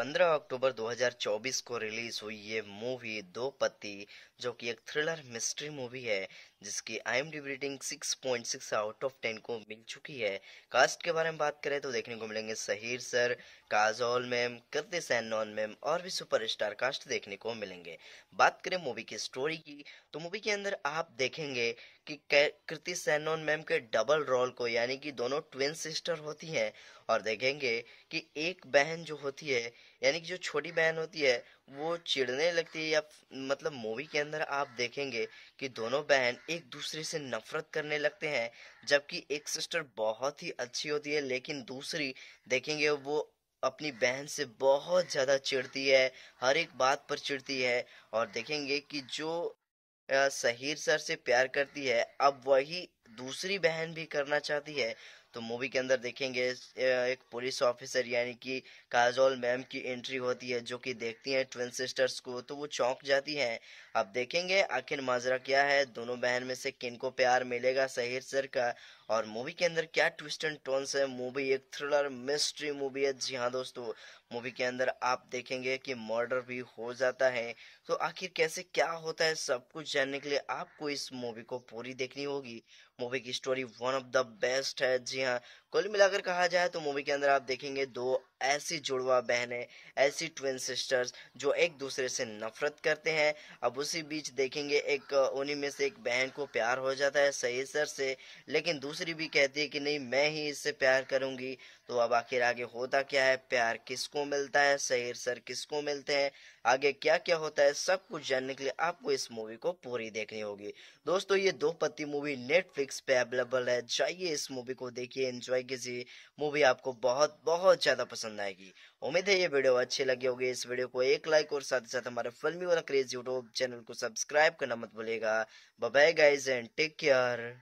15 अक्टूबर 2024 को रिलीज हुई ये मूवी दो पत्ती जो कि एक थ्रिलर मिस्ट्री मूवी है जिसकी I M D rating six point six out of ten को मिल चुकी है कास्ट के बारे में बात करें तो देखने को मिलेंगे Shaheer sir Kajol ma'am Kriti Sanon ma'am और भी सुपरस्टार कास्ट देखने को मिलेंगे बात करें मूवी की स्टोरी की तो मूवी के अंदर आप देखेंगे कि कृति सैनोन मैम के डबल रोल को यानी कि दोनों ट्विन सिस्टर होती हैं और देखेंगे कि एक बहन जो होती है यानी कि जो छोटी बहन होती है वो चिढ़ने लगती है या मतलब मूवी के अंदर आप देखेंगे कि दोनों बहन एक दूसरे से नफरत करने लगते हैं जबकि एक सिस्टर बहुत ही अच्छी होती है लेकिन दूसरी देखेंगे वो अपनी बहन से बहुत ज़्यादा चिढ़ती है हर एक बात पर चिढ़ती है और देखेंगे कि जो सहीर सर से प्यार करती है अब वही दूसरी बहन भी करना चाहती है तो मूवी के अंदर देखेंगे एक पुलिस ऑफिसर यानी कि काजोल मैम की एंट्री होती है जो कि देखती हैं ट्विन सिस्टर्स को तो वो चौंक जाती हैं अब देखेंगे आखिर माजरा क्या है दोनों बहन में से किन को प्यार मिलेगा सहीर सर का और मूवी के अंदर क्या ट्विस्ट एंड टोन्स है मूवी एक थ्रिलर मिस्ट्री मूवी है जी हाँ दोस्तों मूवी के अंदर आप देखेंगे कि मर्डर भी हो जाता है तो आखिर कैसे क्या होता है सब कुछ जानने के लिए आपको इस मूवी को पूरी देखनी होगी मूवी की story one of the best है जी energia कुल मिलाकर कहा जाए तो मूवी के अंदर आप देखेंगे दो ऐसी जुड़वा बहनें ऐसी ट्विन सिस्टर्स जो एक दूसरे से नफरत करते हैं अब उसी बीच देखेंगे एक उन्हीं में से एक बहन को प्यार हो जाता है सही सर से लेकिन दूसरी भी कहती है कि नहीं मैं ही इससे प्यार करूंगी तो अब आखिर आगे होता क्या है प्यार किसको मिलता है सही सर किसको मिलते हैं आगे क्या क्या होता है सब कुछ जानने के लिए आपको इस मूवी को पूरी देखनी होगी दोस्तों ये दो पत्ती मूवी नेटफ्लिक्स पे अवेलेबल है जाइए इस मूवी को देखिए एंजॉय तरीके मूवी आपको बहुत बहुत ज़्यादा पसंद आएगी उम्मीद है ये वीडियो अच्छी लगी होगी इस वीडियो को एक लाइक और साथ ही साथ हमारे फिल्मी वाला क्रेज यूट्यूब चैनल को सब्सक्राइब करना मत भूलेगा bye guys and take care